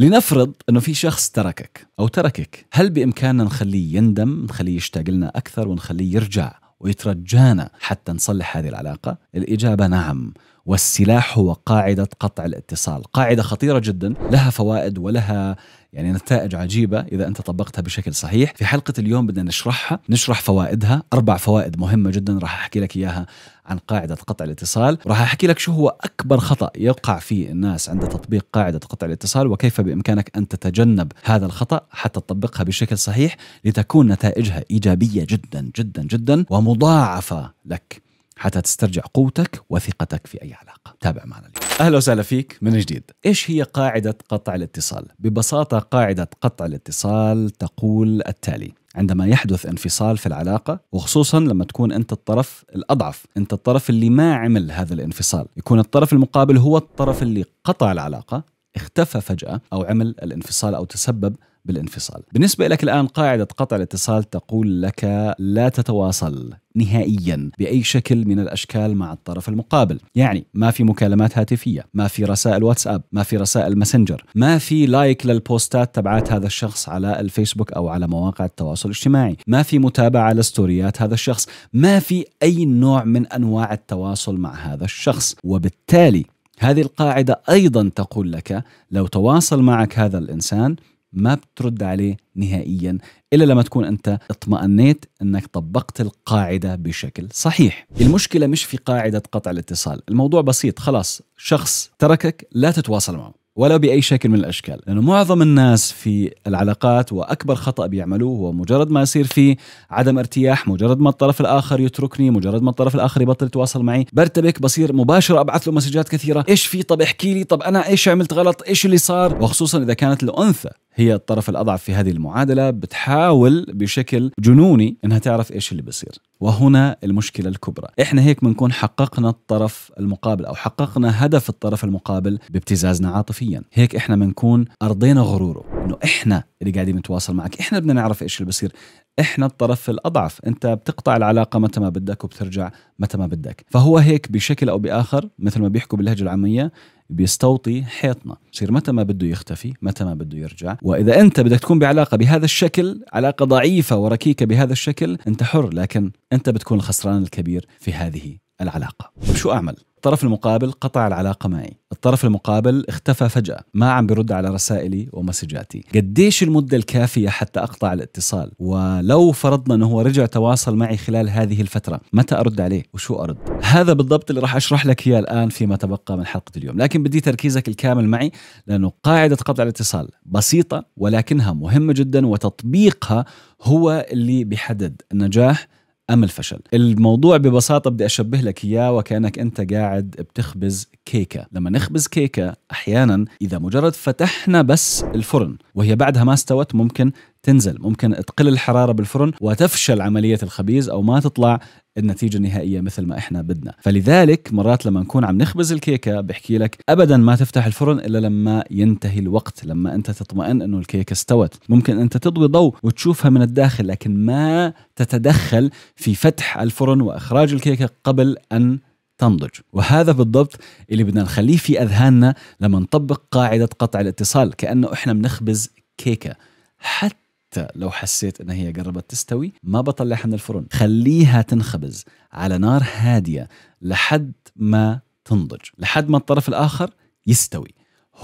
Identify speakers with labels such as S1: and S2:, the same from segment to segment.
S1: لنفرض انه في شخص تركك او تركك هل بامكاننا نخليه يندم نخليه يشتاق لنا اكثر ونخليه يرجع ويترجانا حتى نصلح هذه العلاقه الاجابه نعم والسلاح هو قاعدة قطع الاتصال قاعدة خطيرة جدا لها فوائد ولها يعني نتائج عجيبة إذا أنت طبقتها بشكل صحيح في حلقة اليوم بدنا نشرحها نشرح فوائدها أربع فوائد مهمة جدا راح أحكي لك إياها عن قاعدة قطع الاتصال راح أحكي لك شو هو أكبر خطأ يقع فيه الناس عند تطبيق قاعدة قطع الاتصال وكيف بإمكانك أن تتجنب هذا الخطأ حتى تطبقها بشكل صحيح لتكون نتائجها إيجابية جدا جدا جدا ومضاعفة لك حتى تسترجع قوتك وثقتك في أي علاقة تابع معنا اليوم أهلا وسهلا فيك من جديد إيش هي قاعدة قطع الاتصال؟ ببساطة قاعدة قطع الاتصال تقول التالي عندما يحدث انفصال في العلاقة وخصوصا لما تكون أنت الطرف الأضعف أنت الطرف اللي ما عمل هذا الانفصال يكون الطرف المقابل هو الطرف اللي قطع العلاقة اختفى فجأة أو عمل الانفصال أو تسبب بالانفصال بالنسبة لك الآن قاعدة قطع الاتصال تقول لك لا تتواصل نهائيا بأي شكل من الأشكال مع الطرف المقابل يعني ما في مكالمات هاتفية ما في رسائل واتساب ما في رسائل مسنجر ما في لايك للبوستات تبعات هذا الشخص على الفيسبوك أو على مواقع التواصل الاجتماعي ما في متابعة لستوريات هذا الشخص ما في أي نوع من أنواع التواصل مع هذا الشخص وبالتالي هذه القاعدة أيضا تقول لك لو تواصل معك هذا الإنسان ما بترد عليه نهائيا إلا لما تكون أنت اطمأنيت أنك طبقت القاعدة بشكل صحيح المشكلة مش في قاعدة قطع الاتصال الموضوع بسيط خلاص شخص تركك لا تتواصل معه ولا باي شكل من الاشكال لانه معظم الناس في العلاقات واكبر خطا بيعملوه هو مجرد ما يصير في عدم ارتياح مجرد ما الطرف الاخر يتركني مجرد ما الطرف الاخر يبطل يتواصل معي برتبك بصير مباشره ابعث له مسجات كثيره ايش في طب احكي لي طب انا ايش عملت غلط ايش اللي صار وخصوصا اذا كانت الانثى هي الطرف الأضعف في هذه المعادلة بتحاول بشكل جنوني أنها تعرف إيش اللي بيصير وهنا المشكلة الكبرى إحنا هيك بنكون حققنا الطرف المقابل أو حققنا هدف الطرف المقابل بابتزازنا عاطفيا هيك إحنا بنكون أرضينا غروره إنه إحنا اللي قاعدين نتواصل معك إحنا بدنا نعرف إيش اللي بصير احنا الطرف الاضعف انت بتقطع العلاقه متى ما بدك وبترجع متى ما بدك فهو هيك بشكل او باخر مثل ما بيحكوا باللهجه العاميه بيستوطي حيطنا بصير متى ما بده يختفي متى ما بده يرجع وإذا أنت بدك تكون بعلاقة بهذا الشكل علاقة ضعيفة وركيكة بهذا الشكل أنت حر لكن أنت بتكون الخسران الكبير في هذه العلاقة شو أعمل؟ الطرف المقابل قطع العلاقة معي الطرف المقابل اختفى فجأة ما عم برد على رسائلي ومسجاتي قديش المدة الكافية حتى أقطع الاتصال ولو فرضنا أنه هو رجع تواصل معي خلال هذه الفترة متى أرد عليه وشو أرد هذا بالضبط اللي راح أشرح لك إياه الآن فيما تبقى من حلقة اليوم لكن بدي تركيزك الكامل معي لأنه قاعدة قطع الاتصال بسيطة ولكنها مهمة جدا وتطبيقها هو اللي بيحدد النجاح ام الفشل الموضوع ببساطه بدي اشبه لك اياه وكانك انت قاعد بتخبز كيكه لما نخبز كيكه احيانا اذا مجرد فتحنا بس الفرن وهي بعدها ما استوت ممكن تنزل ممكن تقل الحرارة بالفرن وتفشل عملية الخبيز أو ما تطلع النتيجة النهائية مثل ما احنا بدنا فلذلك مرات لما نكون عم نخبز الكيكة بحكي لك أبدا ما تفتح الفرن إلا لما ينتهي الوقت لما أنت تطمئن أنه الكيكة استوت ممكن أنت تضوي ضوء وتشوفها من الداخل لكن ما تتدخل في فتح الفرن وإخراج الكيكة قبل أن تنضج وهذا بالضبط اللي بدنا نخليه في أذهاننا لما نطبق قاعدة قطع الاتصال كأنه إحنا بنخبز كيكة حتى حتى لو حسيت انها هي قربت تستوي ما بطلعها من الفرن خليها تنخبز على نار هاديه لحد ما تنضج لحد ما الطرف الاخر يستوي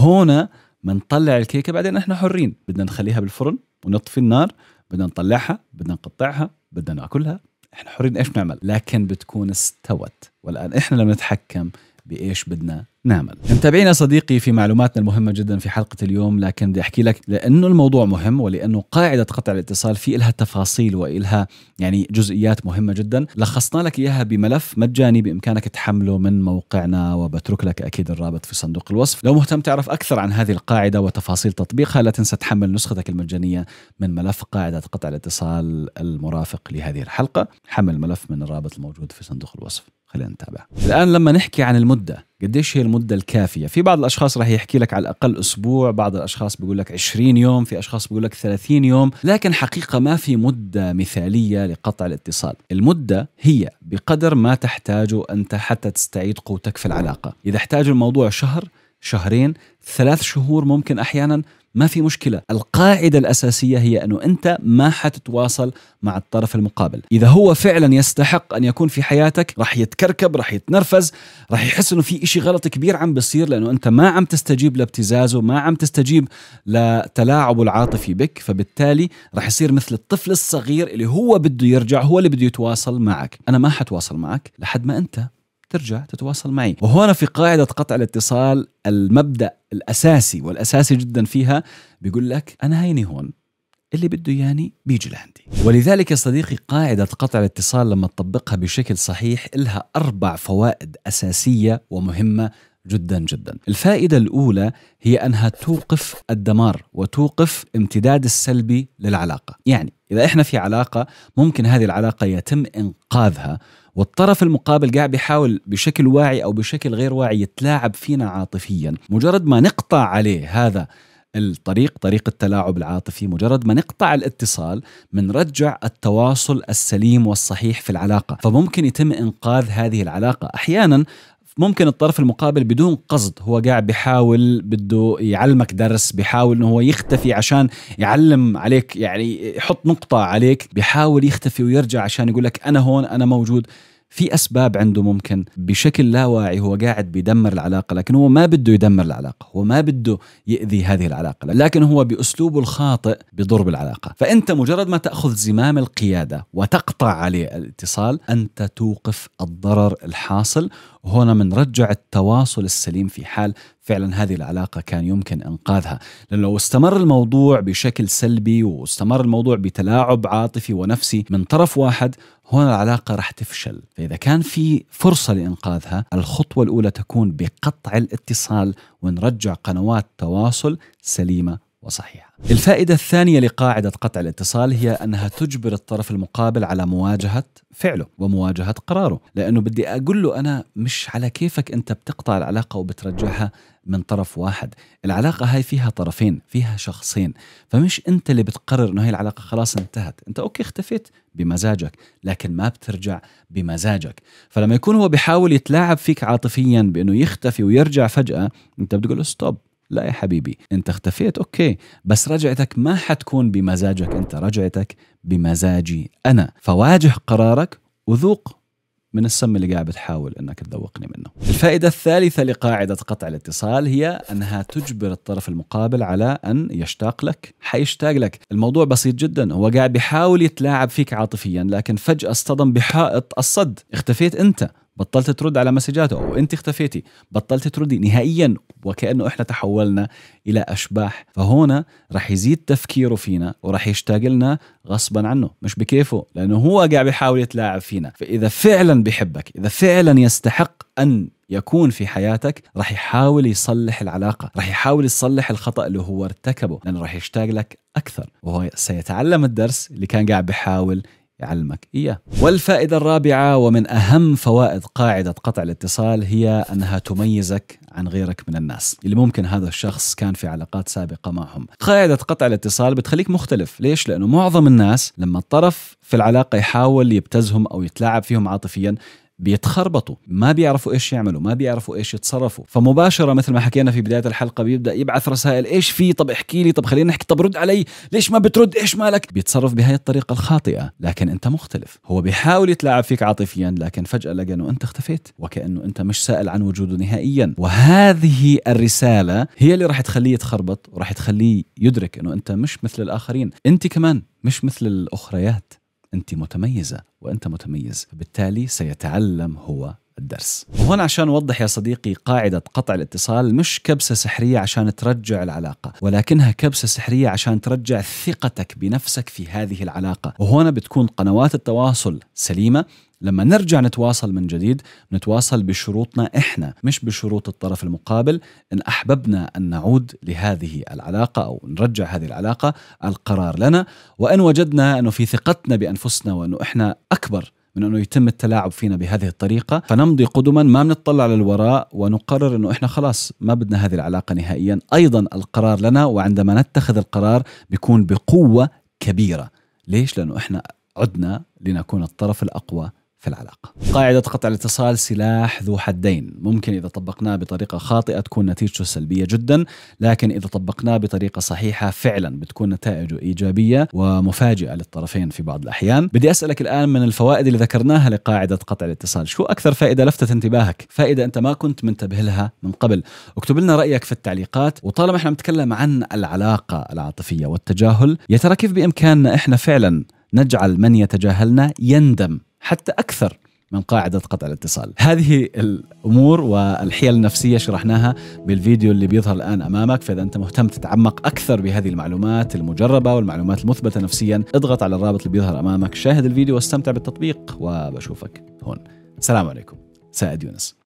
S1: هنا بنطلع الكيكه بعدين احنا حرين بدنا نخليها بالفرن ونطفي النار بدنا نطلعها بدنا نقطعها بدنا ناكلها احنا حرين ايش نعمل لكن بتكون استوت والان احنا لما نتحكم بايش بدنا نعمل متابعينا صديقي في معلوماتنا المهمة جدا في حلقة اليوم لكن بدي أحكي لك لأنه الموضوع مهم ولأنه قاعدة قطع الاتصال في إلها تفاصيل وإلها يعني جزئيات مهمة جدا لخصنا لك إياها بملف مجاني بإمكانك تحمله من موقعنا وبترك لك أكيد الرابط في صندوق الوصف لو مهتم تعرف أكثر عن هذه القاعدة وتفاصيل تطبيقها لا تنسى تحمل نسختك المجانية من ملف قاعدة قطع الاتصال المرافق لهذه الحلقة حمل الملف من الرابط الموجود في صندوق الوصف خلينا نتابع الآن لما نحكي عن المدة قديش هي المدة الكافية في بعض الأشخاص راح يحكي لك على الأقل أسبوع بعض الأشخاص بيقول لك 20 يوم في أشخاص بيقول لك 30 يوم لكن حقيقة ما في مدة مثالية لقطع الاتصال المدة هي بقدر ما تحتاجه أنت حتى تستعيد قوتك في العلاقة إذا احتاج الموضوع شهر شهرين ثلاث شهور ممكن أحيانا ما في مشكله القاعده الاساسيه هي انه انت ما حتتواصل مع الطرف المقابل اذا هو فعلا يستحق ان يكون في حياتك راح يتكركب راح يتنرفز راح يحس انه في إشي غلط كبير عم بيصير لانه انت ما عم تستجيب لابتزازه ما عم تستجيب لتلاعبه العاطفي بك فبالتالي راح يصير مثل الطفل الصغير اللي هو بده يرجع هو اللي بده يتواصل معك انا ما حتواصل معك لحد ما انت ترجع تتواصل معي وهنا في قاعدة قطع الاتصال المبدأ الأساسي والأساسي جدا فيها بيقول لك أنا هيني هون اللي بده ياني بيجي لعندي ولذلك يا صديقي قاعدة قطع الاتصال لما تطبقها بشكل صحيح إلها أربع فوائد أساسية ومهمة جدا جدا الفائدة الأولى هي أنها توقف الدمار وتوقف امتداد السلبي للعلاقة يعني إذا إحنا في علاقة ممكن هذه العلاقة يتم إنقاذها والطرف المقابل قاعد بيحاول بشكل واعي او بشكل غير واعي يتلاعب فينا عاطفيا مجرد ما نقطع عليه هذا الطريق طريق التلاعب العاطفي مجرد ما نقطع الاتصال بنرجع التواصل السليم والصحيح في العلاقة فممكن يتم إنقاذ هذه العلاقة أحيانا ممكن الطرف المقابل بدون قصد هو قاعد بحاول بده يعلمك درس بحاول انه هو يختفي عشان يعلم عليك يعني يحط نقطة عليك بحاول يختفي ويرجع عشان يقول لك انا هون انا موجود في اسباب عنده ممكن بشكل لا واعي هو قاعد بيدمر العلاقه لكن هو ما بده يدمر العلاقه هو ما بده يؤذي هذه العلاقه لكن هو باسلوبه الخاطئ بضرب العلاقه فانت مجرد ما تاخذ زمام القياده وتقطع عليه الاتصال انت توقف الضرر الحاصل وهنا منرجع التواصل السليم في حال فعلا هذه العلاقة كان يمكن إنقاذها لأنه لو استمر الموضوع بشكل سلبي واستمر الموضوع بتلاعب عاطفي ونفسي من طرف واحد هنا العلاقة راح تفشل فإذا كان في فرصة لإنقاذها الخطوة الأولى تكون بقطع الاتصال ونرجع قنوات تواصل سليمة وصحيحة. الفائدة الثانية لقاعدة قطع الاتصال هي أنها تجبر الطرف المقابل على مواجهة فعله ومواجهة قراره، لأنه بدي أقول له أنا مش على كيفك أنت بتقطع العلاقة وبترجعها من طرف واحد، العلاقة هاي فيها طرفين، فيها شخصين، فمش أنت اللي بتقرر إنه هي العلاقة خلاص انتهت، أنت أوكي اختفيت بمزاجك، لكن ما بترجع بمزاجك، فلما يكون هو بيحاول يتلاعب فيك عاطفيا بإنه يختفي ويرجع فجأة، أنت بتقول له ستوب لا يا حبيبي انت اختفيت اوكي بس رجعتك ما حتكون بمزاجك انت رجعتك بمزاجي انا فواجه قرارك وذوق من السم اللي قاعد بتحاول انك تذوقني منه. الفائده الثالثه لقاعده قطع الاتصال هي انها تجبر الطرف المقابل على ان يشتاق لك، حيشتاق لك، الموضوع بسيط جدا هو قاعد بيحاول يتلاعب فيك عاطفيا لكن فجاه اصطدم بحائط الصد، اختفيت انت، بطلت ترد على مسجاته او انت اختفيتي بطلت تردي نهائيا وكانه احنا تحولنا الى اشباح فهنا رح يزيد تفكيره فينا ورح يشتاق لنا غصبا عنه مش بكيفه لانه هو قاعد بيحاول يتلاعب فينا فاذا فعلا بحبك اذا فعلا يستحق ان يكون في حياتك رح يحاول يصلح العلاقة رح يحاول يصلح الخطأ اللي هو ارتكبه لأنه رح يشتاق لك أكثر وهو سيتعلم الدرس اللي كان قاعد بيحاول يعلمك إياه والفائدة الرابعة ومن أهم فوائد قاعدة قطع الاتصال هي أنها تميزك عن غيرك من الناس اللي ممكن هذا الشخص كان في علاقات سابقة معهم قاعدة قطع الاتصال بتخليك مختلف ليش؟ لأنه معظم الناس لما الطرف في العلاقة يحاول يبتزهم أو يتلاعب فيهم عاطفيا بيتخربطوا ما بيعرفوا ايش يعملوا ما بيعرفوا ايش يتصرفوا فمباشره مثل ما حكينا في بدايه الحلقه بيبدا يبعث رسائل ايش في طب احكي لي طب خلينا نحكي طب رد علي ليش ما بترد ايش مالك بيتصرف بهاي الطريقه الخاطئه لكن انت مختلف هو بيحاول يتلاعب فيك عاطفيا لكن فجاه لقى انه انت اختفيت وكانه انت مش سائل عن وجوده نهائيا وهذه الرساله هي اللي راح تخليه يتخربط وراح تخليه يدرك انه انت مش مثل الاخرين انت كمان مش مثل الاخريات انت متميزه وانت متميز بالتالي سيتعلم هو الدرس وهنا عشان أوضح يا صديقي قاعدة قطع الاتصال مش كبسة سحرية عشان ترجع العلاقة ولكنها كبسة سحرية عشان ترجع ثقتك بنفسك في هذه العلاقة وهنا بتكون قنوات التواصل سليمة لما نرجع نتواصل من جديد نتواصل بشروطنا احنا مش بشروط الطرف المقابل ان احببنا ان نعود لهذه العلاقه او نرجع هذه العلاقه القرار لنا وان وجدنا انه في ثقتنا بانفسنا وانه احنا اكبر من انه يتم التلاعب فينا بهذه الطريقه فنمضي قدما ما بنطلع للوراء ونقرر انه احنا خلاص ما بدنا هذه العلاقه نهائيا ايضا القرار لنا وعندما نتخذ القرار بيكون بقوه كبيره ليش لانه احنا عدنا لنكون الطرف الاقوى في العلاقة قاعدة قطع الاتصال سلاح ذو حدين ممكن إذا طبقناه بطريقة خاطئة تكون نتيجته سلبية جدا لكن إذا طبقناه بطريقة صحيحة فعلا بتكون نتائجه إيجابية ومفاجئة للطرفين في بعض الأحيان بدي أسألك الآن من الفوائد اللي ذكرناها لقاعدة قطع الاتصال شو أكثر فائدة لفتت انتباهك فائدة أنت ما كنت منتبه لها من قبل اكتب لنا رأيك في التعليقات وطالما احنا نتكلم عن العلاقة العاطفية والتجاهل يا ترى كيف بإمكاننا احنا فعلا نجعل من يتجاهلنا يندم حتى أكثر من قاعدة قطع الاتصال هذه الأمور والحيل النفسية شرحناها بالفيديو اللي بيظهر الآن أمامك فإذا أنت مهتم تتعمق أكثر بهذه المعلومات المجربة والمعلومات المثبتة نفسيا اضغط على الرابط اللي بيظهر أمامك شاهد الفيديو واستمتع بالتطبيق وبشوفك هون السلام عليكم سعد يونس